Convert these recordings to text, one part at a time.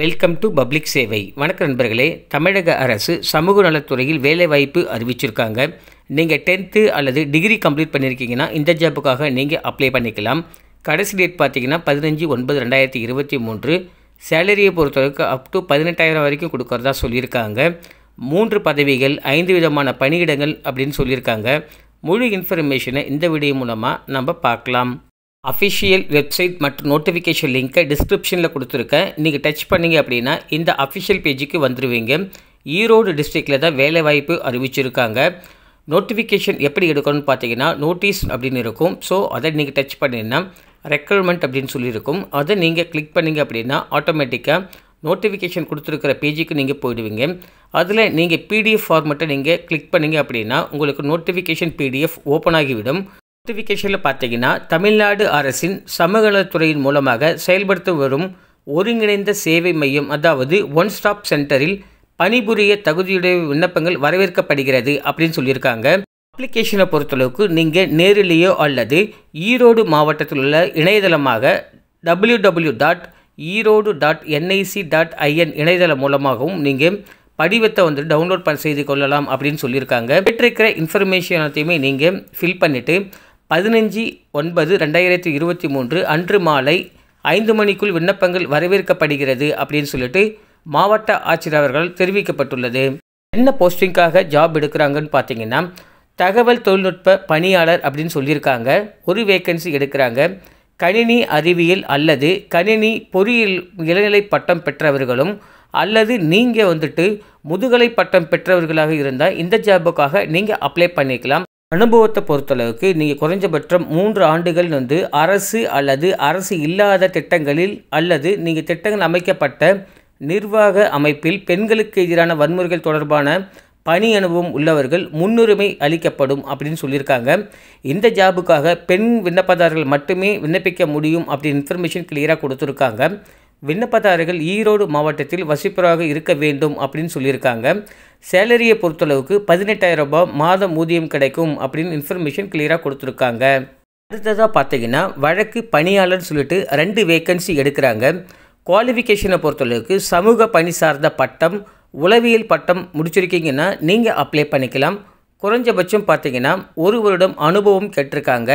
welcome to public சேவை வணக்க நண்பர்களே தமிழக அரசு சமூக நலத்துறையில் வேலைவாய்ப்பு அறிவிச்சிருக்காங்க நீங்கள் டென்த்து அல்லது டிகிரி கம்ப்ளீட் பண்ணியிருக்கீங்கன்னா இந்த ஜாப்புக்காக நீங்கள் அப்ளை பண்ணிக்கலாம் கடைசி டேட் பார்த்தீங்கன்னா பதினஞ்சு ஒன்பது ரெண்டாயிரத்தி இருபத்தி மூன்று சேலரியை பொறுத்தவரைக்கு அப் டு பதினெட்டாயிரம் வரைக்கும் கொடுக்கறதா சொல்லியிருக்காங்க மூன்று பதவிகள் ஐந்து விதமான பணியிடங்கள் அப்படின்னு சொல்லியிருக்காங்க முழு இன்ஃபர்மேஷனை இந்த வீடியோ மூலமாக நம்ம பார்க்கலாம் அஃபிஷியல் வெப்சைட் மற்றும் நோட்டிஃபிகேஷன் லிங்க்கை டிஸ்கிரிப்ஷனில் கொடுத்துருக்கேன் நீங்கள் டச் பண்ணிங்க அப்படின்னா இந்த அஃபிஷியல் பேஜுக்கு வந்துடுவீங்க ஈரோடு டிஸ்ட்ரிக்டில் தான் வேலைவாய்ப்பு அறிவிச்சிருக்காங்க நோட்டிஃபிகேஷன் எப்படி எடுக்கணும்னு பார்த்தீங்கன்னா நோட்டீஸ் அப்படின்னு இருக்கும் ஸோ அதை நீங்கள் டச் பண்ணிங்கன்னா ரெக்ரூட்மெண்ட் அப்படின்னு சொல்லியிருக்கும் அதை நீங்கள் கிளிக் பண்ணிங்க அப்படின்னா ஆட்டோமேட்டிக்காக நோட்டிஃபிகேஷன் கொடுத்துருக்கிற பேஜுக்கு நீங்கள் போயிடுவீங்க அதில் நீங்கள் பிடிஎஃப் ஃபார்மெட்டை நீங்கள் கிளிக் பண்ணிங்க அப்படின்னா உங்களுக்கு நோட்டிஃபிகேஷன் பிடிஎஃப் ஓப்பன் ஆகிவிடும் நோட்டிஃபிகேஷனில் பார்த்தீங்கன்னா தமிழ்நாடு அரசின் நலத்துறையின் மூலமாக செயல்படுத்த வரும் ஒருங்கிணைந்த சேவை மையம் அதாவது ஒன் ஸ்டாப் சென்டரில் பணிபுரிய தகுதியுடைய விண்ணப்பங்கள் வரவேற்கப்படுகிறது அப்படின்னு சொல்லியிருக்காங்க அப்ளிகேஷனை பொறுத்தளவுக்கு நீங்கள் நேரிலேயோ அல்லது ஈரோடு மாவட்டத்தில் உள்ள இணையதளமாக W W dot Erode dot NIC dot IN இணையதளம் மூலமாகவும் நீங்கள் படிவத்தை வந்து டவுன்லோட் பண்ண செய்து கொள்ளலாம் அப்படின்னு சொல்லியிருக்காங்க பெற்றிருக்கிற இன்ஃபர்மேஷன் எல்லாத்தையுமே நீங்கள் ஃபில் பண்ணிவிட்டு பதினஞ்சு ஒன்பது ரெண்டாயிரத்தி இருபத்தி மூன்று அன்று மாலை ஐந்து மணிக்குள் விண்ணப்பங்கள் வரவேற்கப்படுகிறது அப்படின்னு சொல்லிட்டு மாவட்ட ஆட்சியர் அவர்கள் தெரிவிக்கப்பட்டுள்ளது என்ன போஸ்டிங்காக ஜாப் எடுக்கிறாங்கன்னு பார்த்தீங்கன்னா தகவல் தொழில்நுட்ப பணியாளர் அப்படின்னு சொல்லியிருக்காங்க ஒரு வேக்கன்சி எடுக்கிறாங்க கணினி அறிவியல் அல்லது கணினி பொறியியல் இளநிலை பட்டம் பெற்றவர்களும் அல்லது நீங்கள் வந்துட்டு முதுகலை பட்டம் பெற்றவர்களாக இருந்தால் இந்த ஜாபுக்காக நீங்கள் அப்ளை பண்ணிக்கலாம் அனுபவத்தை பொறுத்தளவுக்கு நீங்கள் குறைஞ்சபட்சம் மூன்று ஆண்டுகள் வந்து அரசு அல்லது அரசு இல்லாத திட்டங்களில் அல்லது நீங்கள் திட்டங்கள் அமைக்கப்பட்ட நிர்வாக அமைப்பில் பெண்களுக்கு எதிரான வன்முறைகள் தொடர்பான பணி அனுபவம் உள்ளவர்கள் முன்னுரிமை அளிக்கப்படும் அப்படின்னு சொல்லியிருக்காங்க இந்த ஜாபுக்காக பெண் விண்ணப்பதாரர்கள் மட்டுமே விண்ணப்பிக்க முடியும் அப்படின்னு இன்ஃபர்மேஷன் கிளியராக கொடுத்துருக்காங்க விண்ணப்பதாரர்கள் ஈரோடு மாவட்டத்தில் வசிப்பராக இருக்க வேண்டும் அப்படின்னு சொல்லியிருக்காங்க சேலரியை பொறுத்தளவுக்கு பதினெட்டாயிரம் ரூபாய் மாதம் ஊதியம் கிடைக்கும் அப்படின்னு இன்ஃபர்மேஷன் கிளியராக கொடுத்துருக்காங்க அடுத்ததாக பார்த்தீங்கன்னா வழக்கு பணியாளர்னு சொல்லிட்டு ரெண்டு வேக்கன்சி எடுக்கிறாங்க குவாலிஃபிகேஷனை பொறுத்தளவுக்கு சமூக பணி சார்ந்த பட்டம் உளவியல் பட்டம் முடிச்சிருக்கீங்கன்னா நீங்கள் அப்ளை பண்ணிக்கலாம் குறைஞ்சபட்சம் பார்த்தீங்கன்னா ஒரு வருடம் அனுபவம் கேட்டிருக்காங்க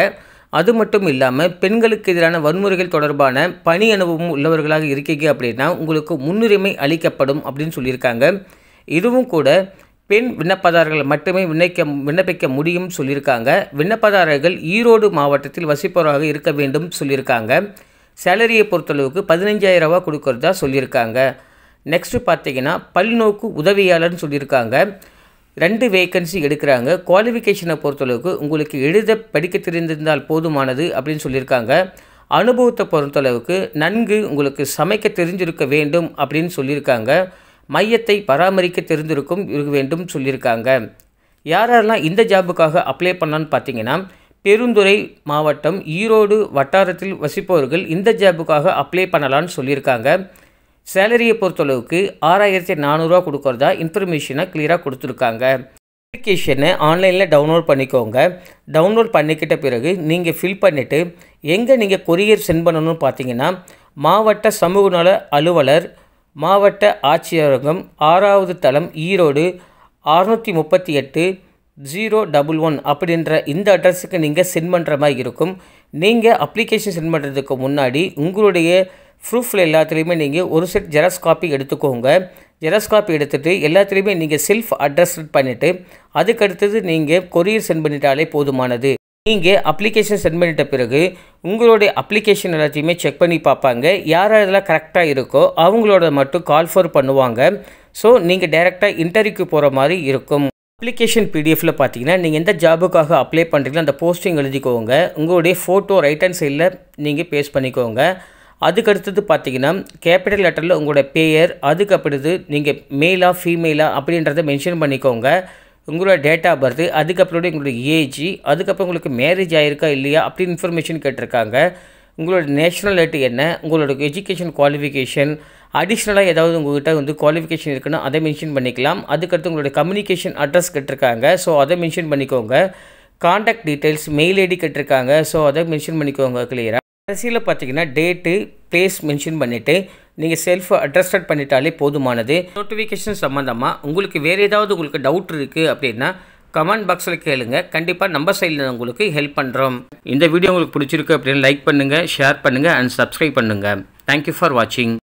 அது மட்டும் இல்லாமல் பெண்களுக்கு எதிரான வன்முறைகள் தொடர்பான பணி அனுபவம் உள்ளவர்களாக இருக்கீங்க அப்படின்னா உங்களுக்கு முன்னுரிமை அளிக்கப்படும் அப்படின்னு சொல்லியிருக்காங்க இதுவும் கூட பெண் விண்ணப்பதாரர்கள் மட்டுமே விண்ணப்பிக்க விண்ணப்பிக்க முடியும் சொல்லியிருக்காங்க விண்ணப்பதாரர்கள் ஈரோடு மாவட்டத்தில் வசிப்பவராக இருக்க வேண்டும் சொல்லியிருக்காங்க சேலரியை பொறுத்தளவுக்கு பதினஞ்சாயிரம் ரூபா கொடுக்கறதா சொல்லியிருக்காங்க நெக்ஸ்ட்டு பார்த்தீங்கன்னா பல்நோக்கு உதவியாளர்னு சொல்லியிருக்காங்க ரெண்டு வேக்கன்சி எடுக்கிறாங்க குவாலிஃபிகேஷனை பொறுத்தளவுக்கு உங்களுக்கு எழுத படிக்க தெரிந்திருந்தால் போதுமானது அப்படின்னு சொல்லியிருக்காங்க அனுபவத்தை பொறுத்தளவுக்கு நன்கு உங்களுக்கு சமைக்க தெரிஞ்சிருக்க வேண்டும் அப்படின்னு சொல்லியிருக்காங்க மையத்தை பராமரிக்க தெரிந்திருக்கும் இருக்க வேண்டும் சொல்லியிருக்காங்க யாரெல்லாம் இந்த ஜாபுக்காக அப்ளை பண்ணான்னு பார்த்தீங்கன்னா பெருந்துறை மாவட்டம் ஈரோடு வட்டாரத்தில் வசிப்பவர்கள் இந்த ஜாபுக்காக அப்ளை பண்ணலான்னு சொல்லியிருக்காங்க சேலரியை பொறுத்தளவுக்கு ஆறாயிரத்தி நானூறுரூவா கொடுக்குறதா இன்ஃபர்மேஷனை கிளியராக கொடுத்துருக்காங்க அப்ளிகேஷனை ஆன்லைனில் டவுன்லோட் பண்ணிக்கோங்க டவுன்லோட் பண்ணிக்கிட்ட பிறகு நீங்கள் ஃபில் பண்ணிவிட்டு எங்கே நீங்கள் கொரியர் சென்ட் பண்ணணும்னு பார்த்தீங்கன்னா மாவட்ட சமூக நல அலுவலர் மாவட்ட ஆட்சியரகம் ஆறாவது தளம் ஈரோடு அறுநூற்றி முப்பத்தி எட்டு ஜீரோ டபுள் ஒன் அப்படின்ற இந்த அட்ரஸுக்கு நீங்கள் சென்ட் பண்ணுற மாதிரி இருக்கும் நீங்கள் அப்ளிகேஷன் சென்ட் பண்ணுறதுக்கு முன்னாடி உங்களுடைய ப்ரூஃபில் எல்லாத்துலேயுமே நீங்கள் ஒரு செட் ஜெராக்ஸ் காப்பி எடுத்துக்கோங்க ஜெராக்ஸ் காப்பி எடுத்துகிட்டு எல்லாத்துலேயுமே நீங்கள் செல்ஃப் அட்ரஸ் பண்ணிவிட்டு அதுக்கடுத்தது நீங்கள் கொரியர் சென்ட் பண்ணிட்டாலே போதுமானது நீங்கள் அப்ளிகேஷன் சென்ட் பண்ணிட்ட பிறகு உங்களுடைய அப்ளிகேஷன் எல்லாத்தையுமே செக் பண்ணி பார்ப்பாங்க யார் இதெல்லாம் கரெக்டாக இருக்கோ அவங்களோட மட்டும் கால் ஃபோர் பண்ணுவாங்க ஸோ நீங்கள் டைரெக்டாக இன்டர்வியூக்கு போகிற மாதிரி இருக்கும் அப்ளிகேஷன் பிடிஎஃபில் பார்த்தீங்கன்னா நீங்கள் எந்த ஜாபுக்காக அப்ளை பண்ணுறீங்களோ அந்த போஸ்டிங் எழுதிக்கோங்க உங்களுடைய ஃபோட்டோ ரைட் ஹேண்ட் சைடில் நீங்கள் பேஸ்ட் பண்ணிக்கோங்க அதுக்கடுத்தது பார்த்தீங்கன்னா கேபிட்டல் லெட்டரில் உங்களோட பேயர் அதுக்கடுத்து நீங்கள் மேலாக ஃபீமேலாக அப்படின்றத மென்ஷன் பண்ணிக்கோங்க உங்களோட டேட் ஆஃப் பர்த் அதுக்கப்புறம் உங்களோட ஏஜ் அதுக்கப்புறம் உங்களுக்கு மேரேஜ் ஆகிருக்கா இல்லையா அப்படின்னு இன்ஃபர்மேஷன் கேட்டிருக்காங்க உங்களோட நேஷனாலிட்டி என்ன உங்களோட எஜுகேஷன் குவாலிஃபிகேஷன் அடிஷ்னலாக ஏதாவது உங்கள்கிட்ட வந்து குவாலிஃபிகேஷன் இருக்குன்னா அதை மென்ஷன் பண்ணிக்கலாம் அதுக்கடுத்து உங்களோட கம்யூனிகேஷன் அட்ரஸ் கேட்டிருக்காங்க ஸோ அதை மென்ஷன் பண்ணிக்கோங்க காண்டாக்ட் டீட்டெயில்ஸ் மெயில் ஐடி கேட்டிருக்காங்க ஸோ அதை மென்ஷன் பண்ணிக்கோங்க கிளியராக கடைசியில் பார்த்தீங்கன்னா டேட்டு பிளேஸ் மென்ஷன் பண்ணிவிட்டு நீங்கள் செல்ஃப் அட்ரஸ்டட் பண்ணிட்டாலே போதுமானது நோட்டிஃபிகேஷன் சம்மந்தமாக உங்களுக்கு வேறு ஏதாவது உங்களுக்கு டவுட் இருக்குது அப்படின்னா கமெண்ட் பாக்ஸில் கேளுங்க கண்டிப்பாக நம்ம சைடில் உங்களுக்கு ஹெல்ப் பண்ணுறோம் இந்த வீடியோ உங்களுக்கு பிடிச்சிருக்கு அப்படின்னு லைக் பண்ணுங்கள் ஷேர் பண்ணுங்கள் அண்ட் சப்ஸ்கிரைப் பண்ணுங்கள் தேங்க்யூ ஃபார் வாட்சிங்